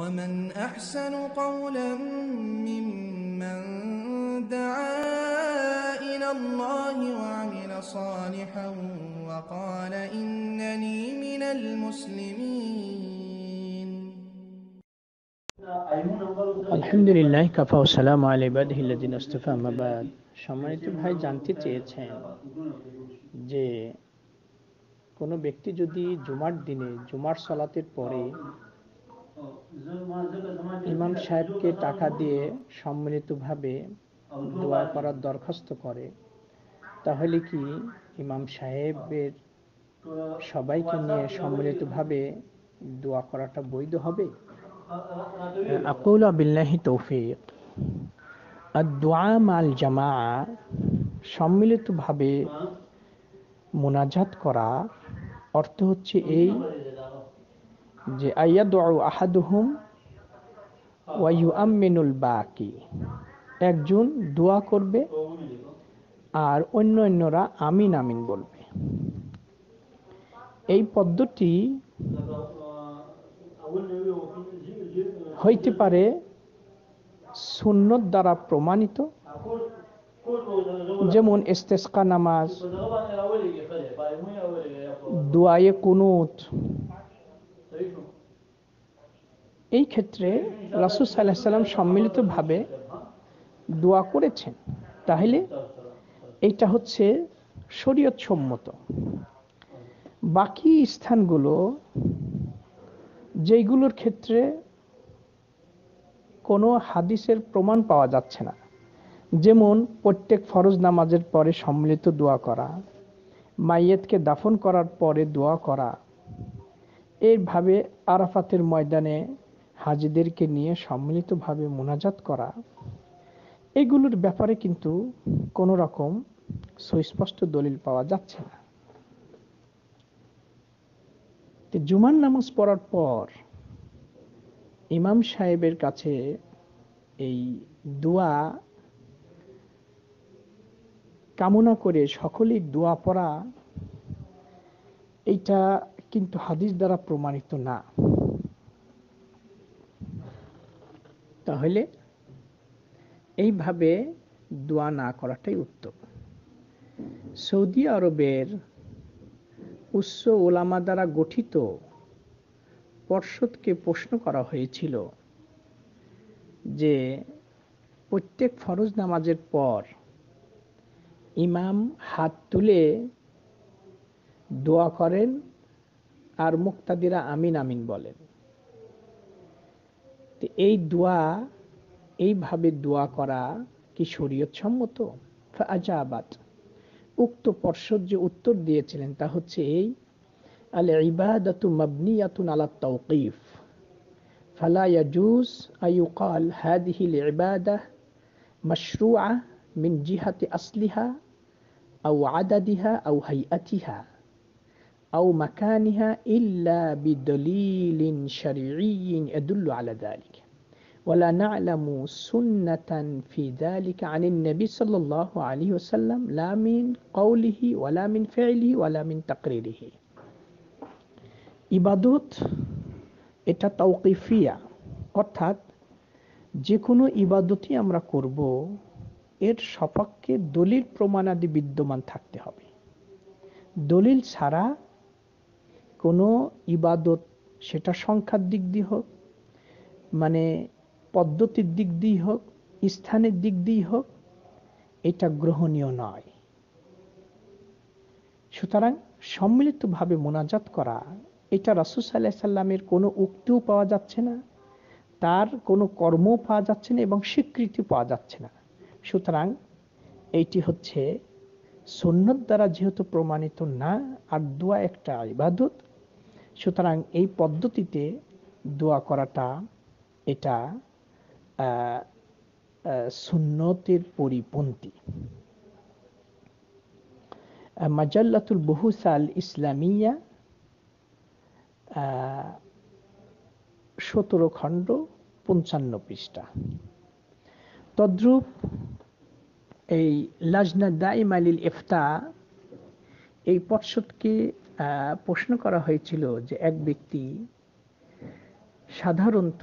ومن أحسن قولا ممن دعا إلى الله وعمل صالحا وقال إنني من المسلمين الحمد لله كفى والسلام على عباده الذين اصطفى ما بعد সম্মানিত ভাই জানতে চেয়েছেন যে কোনো ব্যক্তি যদি জুমার দিনে জুমার সলাতের পরে ইমাম সাহেবকে টাকা দিয়ে সম্মিলিতভাবে দোয়া করার দরখাস্ত করে তাহলে কি ইমাম সাহেবের সবাইকে নিয়ে সম্মিলিতভাবে দোয়া করাটা বৈধ হবে আকুল তৌফিক আর দোয়া মাল জামা সম্মিলিতভাবে মোনাজাত করা অর্থ হচ্ছে এই যে আহাদুহুম ওয়াইউ আমিনুল বাকি একজন দোয়া করবে আর অন্য অন্যরা আমিন আমিন বলবে এই পদ্ধতি হইতে পারে সুন্নত দ্বারা প্রমাণিত যেমন ইস্তেস্কা নামাজ দোয়ায়ে কুনুত এই ক্ষেত্রে রাসুল সাল্লাহ সাল্লাম সম্মিলিতভাবে দোয়া করেছেন তাহলে এটা হচ্ছে শরীয়ত সম্মত বাকি স্থানগুলো যেইগুলোর ক্ষেত্রে কোনো হাদিসের প্রমাণ পাওয়া যাচ্ছে না যেমন প্রত্যেক ফরজ নামাজের পরে সম্মিলিত দোয়া করা মাইয়েতকে দাফন করার পরে দোয়া করা এইভাবে আরাফাতের ময়দানে হাজিদেরকে নিয়ে সম্মিলিতভাবে মোনাজাত করা এগুলোর ব্যাপারে কিন্তু কোনো রকম সুস্পষ্ট দলিল পাওয়া যাচ্ছে না জুমান নামাজ পড়ার পর ইমাম সাহেবের কাছে এই দোয়া কামনা করে সকলেই দোয়া পড়া এইটা কিন্তু হাদিস দ্বারা প্রমাণিত না তাহলে এইভাবে দোয়া না করাটাই উত্তম সৌদি আরবের উচ্চ ওলামা দ্বারা গঠিত পর্ষদকে প্রশ্ন করা হয়েছিল যে প্রত্যেক ফরজ নামাজের পর ইমাম হাত তুলে দোয়া করেন আর মুক্তাদিরা আমিন আমিন বলেন তো এই দোয়া এইভাবে দোয়া করা কি শরীয়ত সম্মত আজাবাত উক্ত পর্ষদ যে উত্তর দিয়েছিলেন তা হচ্ছে এই আল ইবাদাতু মাবনিয়াতুন আলা তাওকিফ فلا يجوز أن يقال هذه العبادة مشروعة من جهة أصلها أو عددها أو هيئتها أو مكانها إلا بدليل شرعي يدل على ذلك ولا نعلم سنة في ذلك عن النبي صلى الله عليه وسلم لا من قوله ولا من فعله ولا من تقريره ইবাদত এটা তাওকিফিয়া অর্থাৎ যে কোনো ইবাদতই আমরা করব এর সপক্ষে দলিল প্রমাণাদি বিদ্যমান থাকতে হবে দলিল ছাড়া কোনো ইবাদত সেটা সংখ্যার দিক দিয়ে হোক মানে পদ্ধতির দিক দিয়ে হোক স্থানের দিক দিয়ে হোক এটা গ্রহণীয় নয় সুতরাং সম্মিলিতভাবে মোনাজাত করা এটা রাসুল সাল্লাহ সাল্লামের কোনো উক্তিও পাওয়া যাচ্ছে না তার কোনো কর্মও পাওয়া যাচ্ছে না এবং স্বীকৃতিও পাওয়া যাচ্ছে না সুতরাং এইটি হচ্ছে সন্ন্যত দ্বারা যেহেতু প্রমাণিত না আর দোয়া একটা ইবাদত সুতরাং এই পদ্ধতিতে দোয়া করাটা এটা সুন্নতের পরিপন্থী মাজাল্লাতুল বহুসাল ইসলামিয়া সতেরো খণ্ড পঞ্চান্ন পৃষ্ঠা তদ্রূপ এই লাজনা দাইম আলিল এফতা এই পর্ষদকে প্রশ্ন করা হয়েছিল যে এক ব্যক্তি সাধারণত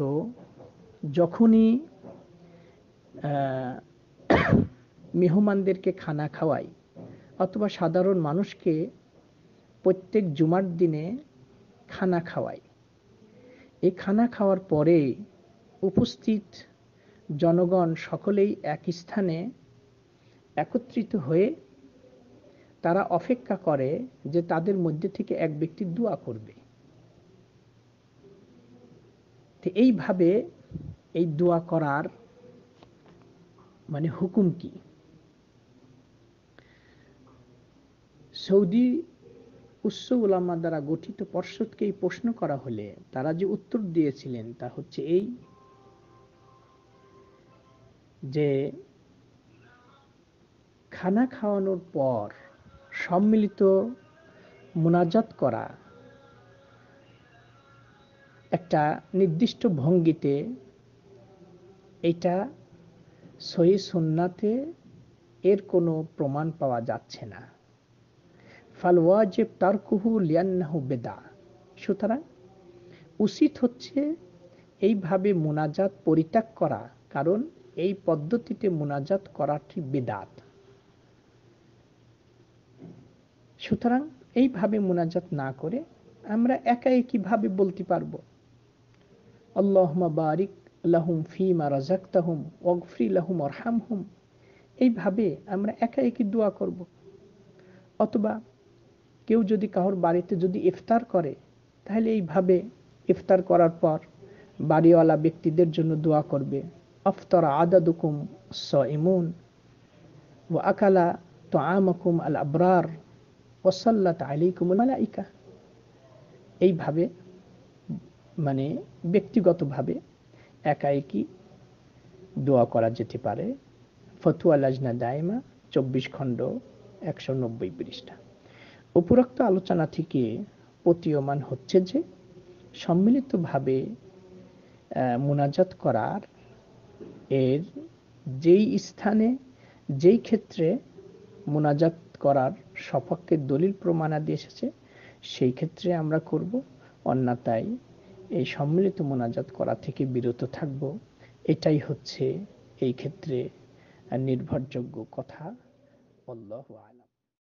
যখনই মেহমানদেরকে খানা খাওয়াই অথবা সাধারণ মানুষকে প্রত্যেক জুমার দিনে খানা খাওয়াই এই খানা খাওয়ার পরে উপস্থিত জনগণ সকলেই এক স্থানে একত্রিত হয়ে তারা অপেক্ষা করে যে তাদের মধ্যে থেকে এক ব্যক্তি দোয়া করবে এইভাবে এই দোয়া করার মানে হুকুম কি সৌদি উচ্চ ওলামা দ্বারা গঠিত পর্ষদকে এই প্রশ্ন করা হলে তারা যে উত্তর দিয়েছিলেন তা হচ্ছে এই যে খানা খাওয়ানোর পর সম্মিলিত মোনাজাত করা একটা নির্দিষ্ট ভঙ্গিতে এটা সহি সন্নাতে এর কোনো প্রমাণ পাওয়া যাচ্ছে না ফালওয়াজেব তার কুহু লিয়ান্নাহু বেদা সুতরাং উচিত হচ্ছে এইভাবে মোনাজাত পরিত্যাগ করা কারণ এই পদ্ধতিতে মোনাজাত করাটি বেদাত সুতরাং এইভাবে মোনাজাত না করে আমরা একা একইভাবে বলতে পারব আল্লাহমা বারিক লাহুম ফিমা রাজাক্তাহুম ওগফরি লাহুম অরহাম হুম এইভাবে আমরা একা একই দোয়া করব অথবা কেউ যদি কাহোর বাড়িতে যদি ইফতার করে তাহলে এইভাবে ইফতার করার পর বাড়িওয়ালা ব্যক্তিদের জন্য দোয়া করবে আফতার আদাদুকুম স ইমুন ও আকালা তো আমাকুম আল আবরার ওসাল্লাত আলী কুমলাইকা এইভাবে মানে ব্যক্তিগতভাবে একাএকি দোয়া করা যেতে পারে ফতুয়া লাজনা দায়মা চব্বিশ খণ্ড একশো নব্বই পৃষ্ঠা উপরোক্ত আলোচনা থেকে প্রতীয়মান হচ্ছে যে সম্মিলিতভাবে মোনাজাত করার এর যেই স্থানে যেই ক্ষেত্রে মোনাজাত করার সপক্ষে দলিল প্রমাণাদি এসেছে সেই ক্ষেত্রে আমরা করব অন্যতায় এই সম্মিলিত মোনাজাত করা থেকে বিরত থাকব এটাই হচ্ছে এই ক্ষেত্রে নির্ভরযোগ্য কথা আল্লাহ আলম